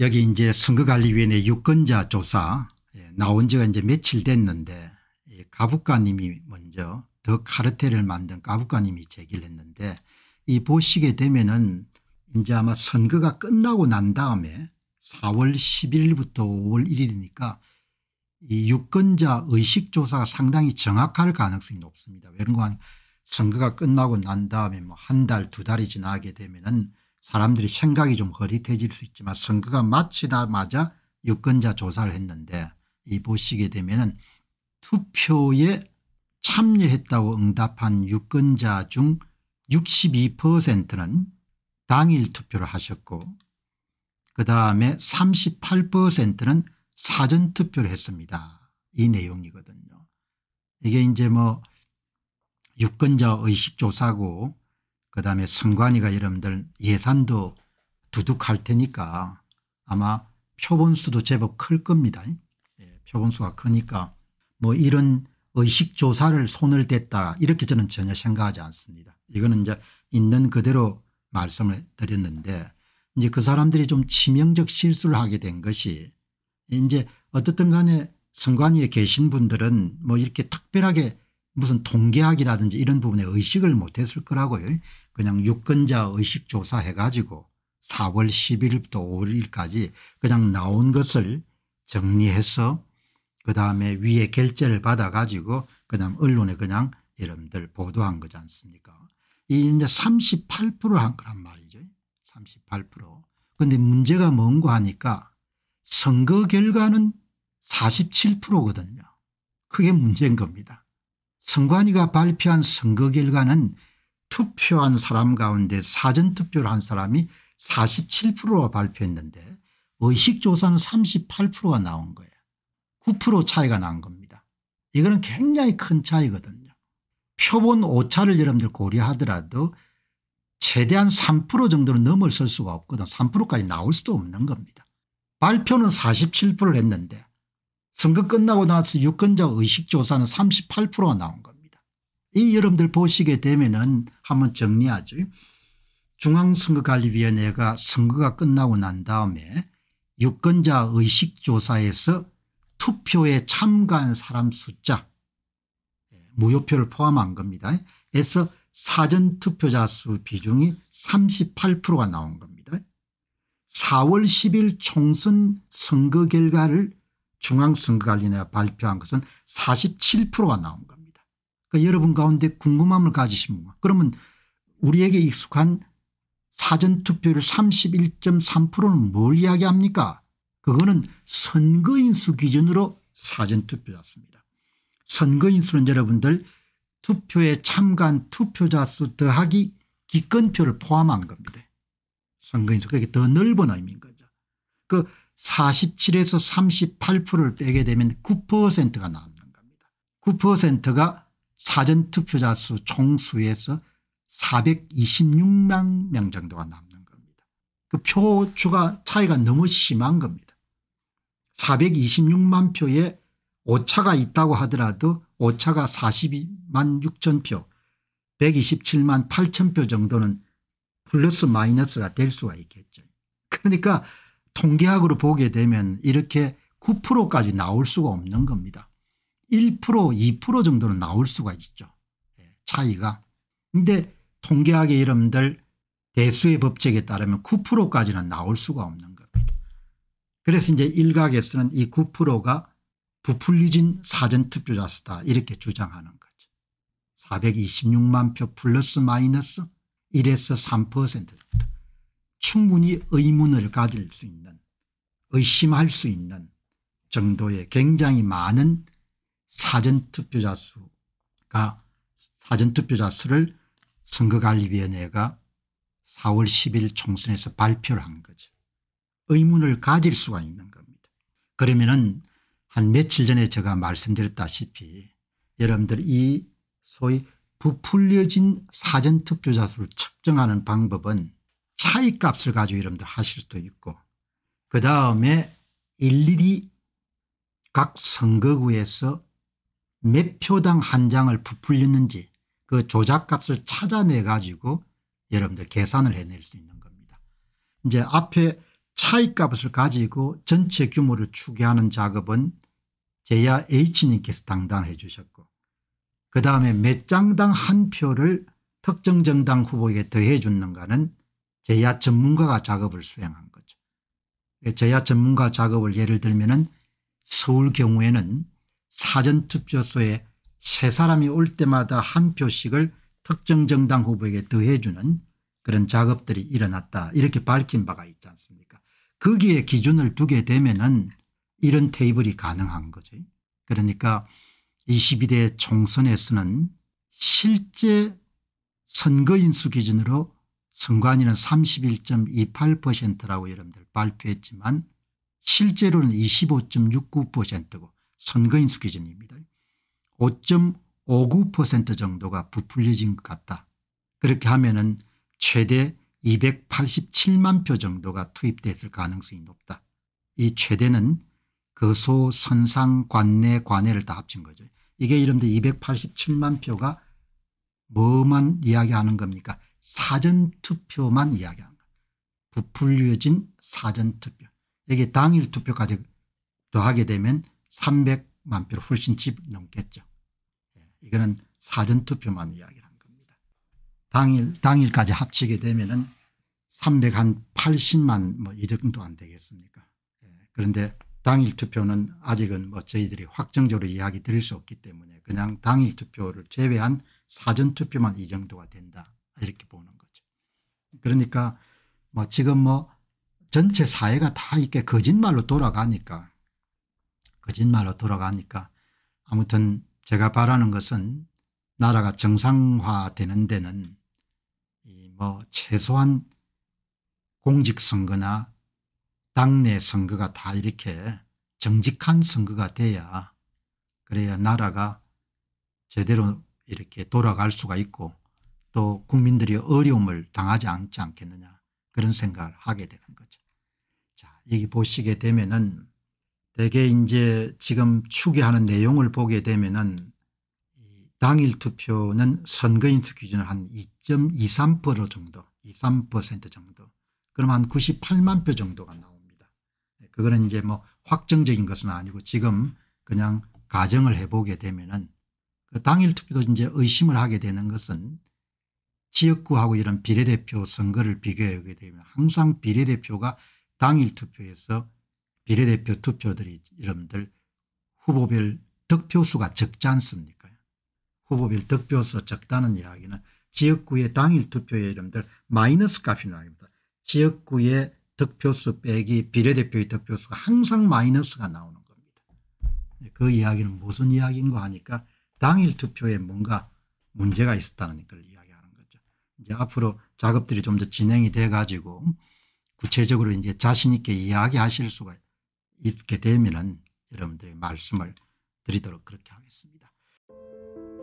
여기 이제 선거관리위원회 유권자 조사 예, 나온 지가 이제 며칠 됐는데 가부가님이 먼저 더 카르텔을 만든 가부가님이 제기를 했는데 이 보시게 되면은 이제 아마 선거가 끝나고 난 다음에 4월 11일부터 5월 1일이니까 이 유권자 의식조사가 상당히 정확할 가능성이 높습니다. 왜냐하면 선거가 끝나고 난 다음에 뭐 한 달 두 달이 지나게 되면은 사람들이 생각이 좀 거릿해질 수 있지만 선거가 마치자마자 유권자 조사를 했는데 이 보시게 되면 은 투표에 참여했다고 응답한 유권자 중 62%는 당일 투표를 하셨고 그다음에 38%는 사전투표를 했습니다. 이 내용이거든요. 이게 이제 뭐 유권자 의식조사고 그다음에 선관위가 여러분들 예산도 두둑할 테니까 아마 표본수도 제법 클 겁니다. 예, 표본수가 크니까 뭐 이런 의식조사를 손을 댔다 이렇게 저는 전혀 생각하지 않습니다. 이거는 이제 있는 그대로 말씀을 드렸는데 이제 그 사람들이 좀 치명적 실수를 하게 된 것이 이제 어떻든 간에 선관위에 계신 분들은 뭐 이렇게 특별하게 무슨 통계학이라든지 이런 부분에 의식을 못했을 거라고요. 그냥 유권자 의식 조사해 가지고 4월 10일부터 5일까지 그냥 나온 것을 정리해서 그 다음에 위에 결제를 받아 가지고 그냥 언론에 그냥 여러분들 보도한 거지 않습니까 이 이제 38%한 거란 말이죠 38% 근데 문제가 뭔고 하니까 선거 결과는 47%거든요 그게 문제인 겁니다 선관위가 발표한 선거 결과는 투표한 사람 가운데 사전투표를 한 사람이 47%가 발표했는데 의식조사는 38%가 나온 거예요. 9% 차이가 난 겁니다. 이거는 굉장히 큰 차이거든요. 표본 오차를 여러분들 고려하더라도 최대한 3% 정도는 넘을 쓸 수가 없거든 3%까지 나올 수도 없는 겁니다. 발표는 47%를 했는데 선거 끝나고 나서 유권자 의식조사는 38%가 나온 겁니다. 이 여러분들 보시게 되면은 한번 정리하죠. 중앙선거관리위원회가 선거가 끝나고 난 다음에 유권자 의식조사에서 투표에 참가한 사람 숫자 예, 무효표를 포함한 겁니다. 에서 사전투표자 수 비중이 38%가 나온 겁니다. 4월 10일 총선 선거 결과를 중앙선거관리위원회가 발표한 것은 47%가 나온 겁니다. 그러니까 여러분 가운데 궁금함을 가지신 분 그러면 우리에게 익숙한 사전투표율 31.3%는 뭘 이야기합니까 그거는 선거인수 기준으로 사전투표였습니다. 선거인수는 여러분들 투표에 참가한 투표자 수 더하기 기권표를 포함한 겁니다. 선거인수 그게 더 넓은 의미인 거죠. 그 47에서 38%를 빼게 되면 9%가 남는 겁니다. 9%가 사전투표자 수 총수에서 426만 명 정도가 남는 겁니다. 그 표주가 차이가 너무 심한 겁니다. 426만 표에 오차가 있다고 하더라도 오차가 42만 6천 표 127만 8천 표 정도는 플러스 마이너스가 될 수가 있겠죠. 그러니까 통계학으로 보게 되면 이렇게 9%까지 나올 수가 없는 겁니다. 1% 2% 정도는 나올 수가 있죠. 예, 차이가. 근데 통계학의 이름들 대수의 법칙에 따르면 9%까지는 나올 수가 없는 겁니다. 그래서 이제 일각에서는 이 9%가 부풀리진 사전투표자 수다 이렇게 주장하는 거죠. 426만 표 플러스 마이너스 1에서 3% 정도. 충분히 의문을 가질 수 있는 의심할 수 있는 정도의 굉장히 많은 사전투표자 수가 사전투표자 수를 선거관리위원회가 4월 10일 총선에서 발표를 한 거죠. 의문을 가질 수가 있는 겁니다. 그러면은 한 며칠 전에 제가 말씀드렸다시피 여러분들 이 소위 부풀려진 사전투표자 수를 측정하는 방법은 차이값을 가지고 여러분들 하실 수도 있고 그 다음에 일일이 각 선거구에서 몇 표당 한 장을 부풀렸는지 그 조작값을 찾아내 가지고 여러분들 계산을 해낼 수 있는 겁니다. 이제 앞에 차이값을 가지고 전체 규모를 추계하는 작업은 제야 H님께서 당당해 주셨고 그 다음에 몇 장당 한 표를 특정 정당 후보에게 더해 주는가는 제야 전문가가 작업을 수행한 거죠. 제야 전문가 작업을 예를 들면 은 서울 경우에는 사전투표소에 세 사람이 올 때마다 한 표씩을 특정 정당 후보에게 더해주는 그런 작업들이 일어났다 이렇게 밝힌 바가 있지 않습니까 거기에 기준을 두게 되면 은 이런 테이블이 가능한 거죠. 그러니까 22대 총선에서는 실제 선거인수 기준으로 선관위는 31.28%라고 여러분들 발표했지만 실제로는 25.69%고 선거인 수기준입니다. 5.59% 정도가 부풀려진 것 같다. 그렇게 하면 은 최대 287만 표 정도가 투입됐을 가능성이 높다. 이 최대는 거소 선상 관내 관해를 다 합친 거죠. 이게 이른데 287만 표가 뭐만 이야기하는 겁니까 사전투표만 이야기하는 겁니다. 부풀려진 사전투표. 여기 당일투표까지 더하게 되면 300만 표로 훨씬 집 넘겠죠. 예, 이거는 사전투표만 이야기를 한 겁니다. 당일, 당일까지 합치게 되면은 380만 뭐 이 정도 안 되겠습니까. 예, 그런데 당일 투표는 아직은 뭐 저희들이 확정적으로 이야기 드릴 수 없기 때문에 그냥 당일 투표를 제외한 사전 투표만 이 정도가 된다 이렇게 보는 거죠. 그러니까 뭐 지금 뭐 전체 사회가 다 이렇게 거짓말로 돌아가니까 거짓말로 돌아가니까 아무튼 제가 바라는 것은 나라가 정상화되는 데는 이 뭐 최소한 공직선거나 당내 선거가 다 이렇게 정직한 선거가 돼야 그래야 나라가 제대로 이렇게 돌아갈 수가 있고 또 국민들이 어려움을 당하지 않지 않겠느냐 그런 생각을 하게 되는 거죠. 자 여기 보시게 되면은 대개 이제 지금 추계하는 내용을 보게 되면은 당일 투표는 선거인수 기준으로 한2.23% 정도 23% 정도 그럼 한 98만 표 정도가 나옵니다. 네, 그거는 이제 뭐 확정적인 것은 아니고 지금 그냥 가정을 해보게 되면은 그 당일 투표도 이제 의심을 하게 되는 것은 지역구하고 이런 비례대표 선거를 비교하게 되면 항상 비례대표가 당일 투표에서 비례대표 투표들이 여러분들 후보별 득표수가 적지 않습니까 후보별 득표수 적다는 이야기는 지역구의 당일 투표에 여러분들 마이너스 값이 나옵니다. 지역구의 득표수 빼기 비례대표의 득표수가 항상 마이너스가 나오는 겁니다. 네, 그 이야기는 무슨 이야기인가 하니까 당일 투표에 뭔가 문제가 있었다는 걸 이야기하는 거죠. 이제 앞으로 작업들이 좀 더 진행이 돼 가지고 구체적으로 이제 자신 있게 이야기하실 수가 있게 되면 여러분들의 말씀을 드리도록 그렇게 하겠습니다.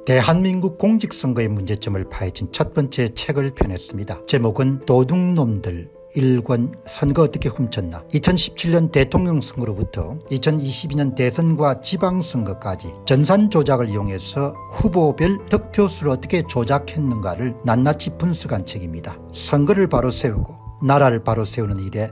대한민국 공직선거의 문제점을 파헤친 첫 번째 책을 펴냈습니다. 제목은 도둑놈들 일권 선거 어떻게 훔쳤나 2017년 대통령 선거로부터 2022년 대선과 지방선거까지 전산 조작을 이용해서 후보별 득표수를 어떻게 조작했는가를 낱낱이 분석한 책입니다. 선거를 바로 세우고 나라를 바로 세우는 일에